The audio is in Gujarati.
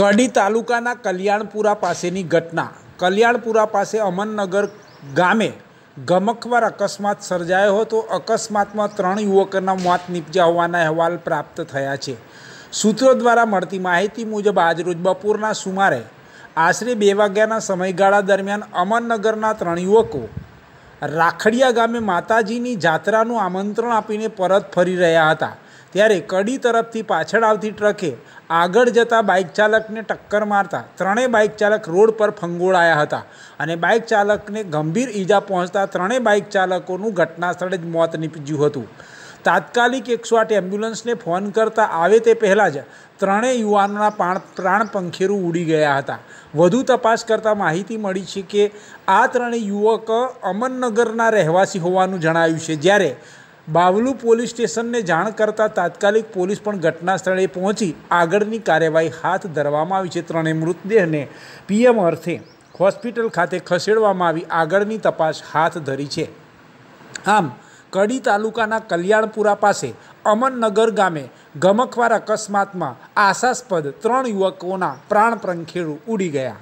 કડી તાલુકાના કલ્યાણપુરા પાસેની ઘટના કલ્યાણપુરા પાસે અમનનગર ગામે ગમખવાર અકસ્માત સર્જાયો હતો અકસ્માતમાં ત્રણ યુવકોના મોત નીપજ્યા હોવાના અહેવાલ પ્રાપ્ત થયા છે સૂત્રો દ્વારા મળતી માહિતી મુજબ આજરોજ બપોરના સુમારે આશરે બે વાગ્યાના સમયગાળા દરમિયાન અમનનગરના ત્રણ યુવકો રાખડિયા ગામે માતાજીની જાત્રાનું આમંત્રણ આપીને પરત ફરી રહ્યા હતા ત્યારે કડી તરફથી પાછળ આવતી ટ્રકે આગળ જતા બાઇક ચાલકને ટક્કર મારતા ત્રણેય બાઇક ચાલક રોડ પર ફંગોળાયા હતા અને બાઇક ચાલકને ગંભીર ઈજા પહોંચતા ત્રણેય બાઇક ચાલકોનું ઘટના સ્થળે જ મોત નીપજ્યું હતું તાત્કાલિક એકસો આઠ એમ્બ્યુલન્સને ફોન કરતા આવે તે પહેલાં જ ત્રણેય યુવાનોના પાણ પ્રાણ પંખેરું ઉડી ગયા હતા વધુ તપાસ કરતાં માહિતી મળી છે કે આ ત્રણેય યુવક અમનનગરના રહેવાસી હોવાનું જણાયું છે જ્યારે બાવલુ પોલીસ સ્ટેશનને જાણ કરતાં તાત્કાલિક પોલીસ પણ ઘટના સ્થળે પહોંચી આગળની કાર્યવાહી હાથ ધરવામાં આવી છે ત્રણેય મૃતદેહને પીએમ અર્થે હોસ્પિટલ ખાતે ખસેડવામાં આવી આગળની તપાસ હાથ ધરી છે આમ કડી તાલુકાના કલ્યાણપુરા પાસે અમનનગર ગામે ગમખવાર અકસ્માતમાં આશાસ્પદ ત્રણ યુવકોના પ્રાણ પ્રંખેડું ઉડી ગયા